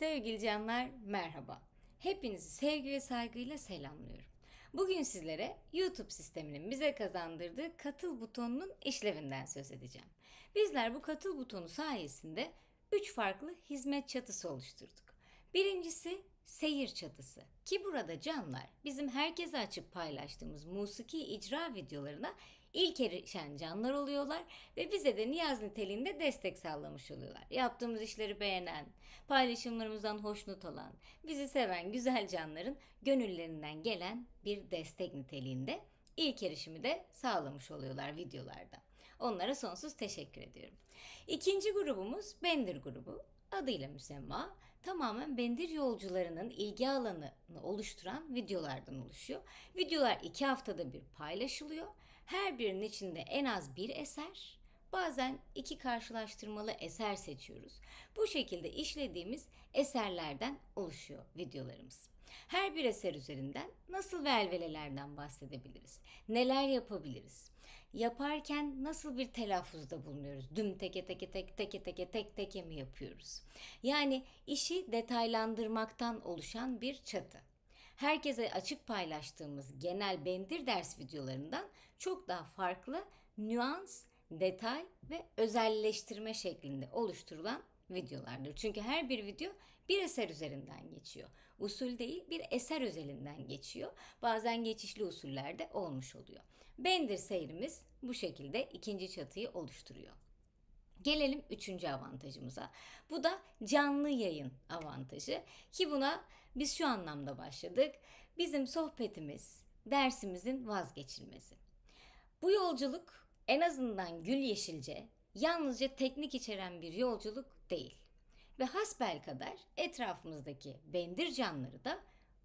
Sevgili canlar merhaba. Hepinizi sevgi ve saygıyla selamlıyorum. Bugün sizlere YouTube sisteminin bize kazandırdığı katıl butonunun işlevinden söz edeceğim. Bizler bu katıl butonu sayesinde 3 farklı hizmet çatısı oluşturduk. Birincisi seyir çatısı. Ki burada canlar bizim herkese açıp paylaştığımız musiki icra videolarına ilk erişen canlar oluyorlar ve bize de niyaz niteliğinde destek sağlamış oluyorlar. Yaptığımız işleri beğenen, paylaşımlarımızdan hoşnut olan, bizi seven güzel canların gönüllerinden gelen bir destek niteliğinde ilk erişimi de sağlamış oluyorlar videolarda. Onlara sonsuz teşekkür ediyorum. İkinci grubumuz Bender grubu adıyla müsemma tamamen bendir yolcularının ilgi alanını oluşturan videolardan oluşuyor. Videolar iki haftada bir paylaşılıyor. Her birinin içinde en az bir eser, bazen iki karşılaştırmalı eser seçiyoruz. Bu şekilde işlediğimiz eserlerden oluşuyor videolarımız. Her bir eser üzerinden nasıl velvelelerden bahsedebiliriz? Neler yapabiliriz? yaparken nasıl bir telaffuzda bulunuyoruz? Düm teke teke tek teke teke tek teke mi yapıyoruz? Yani işi detaylandırmaktan oluşan bir çatı. Herkese açık paylaştığımız genel bendir ders videolarından çok daha farklı nüans, detay ve özelleştirme şeklinde oluşturulan videolardır. Çünkü her bir video bir eser üzerinden geçiyor. Usul değil bir eser özelinden geçiyor. Bazen geçişli usullerde olmuş oluyor. Bendir seyrimiz bu şekilde ikinci çatıyı oluşturuyor. Gelelim üçüncü avantajımıza. Bu da canlı yayın avantajı ki buna biz şu anlamda başladık. Bizim sohbetimiz dersimizin vazgeçilmesi. Bu yolculuk en azından gül yeşilce yalnızca teknik içeren bir yolculuk değil. Ve hasbel kadar etrafımızdaki bendir canları da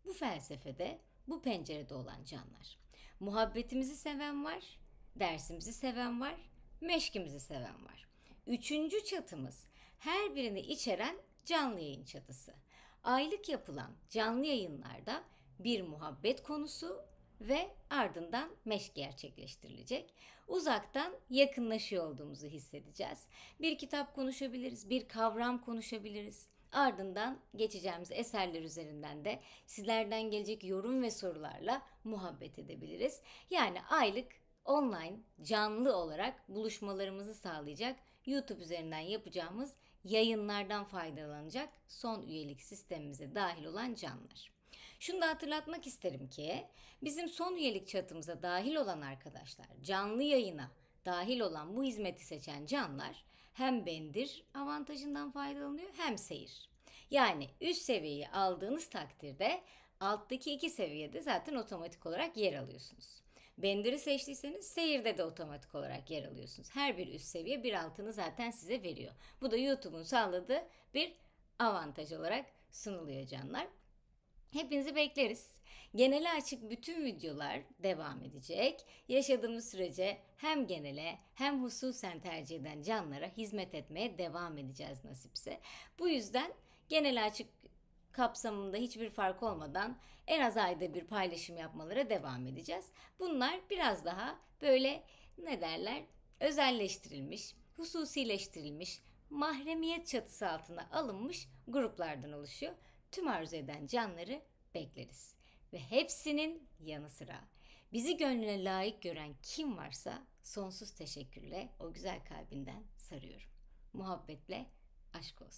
bu felsefede, bu pencerede olan canlar. Muhabbetimizi seven var, dersimizi seven var, meşkimizi seven var. Üçüncü çatımız her birini içeren canlı yayın çatısı. Aylık yapılan canlı yayınlarda bir muhabbet konusu ve ardından meşk gerçekleştirilecek. Uzaktan yakınlaşıyor olduğumuzu hissedeceğiz. Bir kitap konuşabiliriz, bir kavram konuşabiliriz. Ardından geçeceğimiz eserler üzerinden de sizlerden gelecek yorum ve sorularla muhabbet edebiliriz. Yani aylık online canlı olarak buluşmalarımızı sağlayacak YouTube üzerinden yapacağımız yayınlardan faydalanacak son üyelik sistemimize dahil olan canlar. Şunu da hatırlatmak isterim ki bizim son üyelik çatımıza dahil olan arkadaşlar canlı yayına dahil olan bu hizmeti seçen canlar hem bendir avantajından faydalanıyor hem seyir. Yani üst seviyeyi aldığınız takdirde alttaki iki seviyede zaten otomatik olarak yer alıyorsunuz. Bendir'i seçtiyseniz seyirde de otomatik olarak yer alıyorsunuz. Her bir üst seviye bir altını zaten size veriyor. Bu da YouTube'un sağladığı bir avantaj olarak sunuluyor canlar. Hepinizi bekleriz. Genele açık bütün videolar devam edecek. Yaşadığımız sürece hem genele hem hususen tercih eden canlara hizmet etmeye devam edeceğiz nasipse. Bu yüzden genele açık kapsamında hiçbir fark olmadan en az ayda bir paylaşım yapmalara devam edeceğiz. Bunlar biraz daha böyle ne derler özelleştirilmiş, hususileştirilmiş, mahremiyet çatısı altına alınmış gruplardan oluşuyor tüm arzu eden canları bekleriz. Ve hepsinin yanı sıra bizi gönlüne layık gören kim varsa sonsuz teşekkürle o güzel kalbinden sarıyorum. Muhabbetle aşk olsun.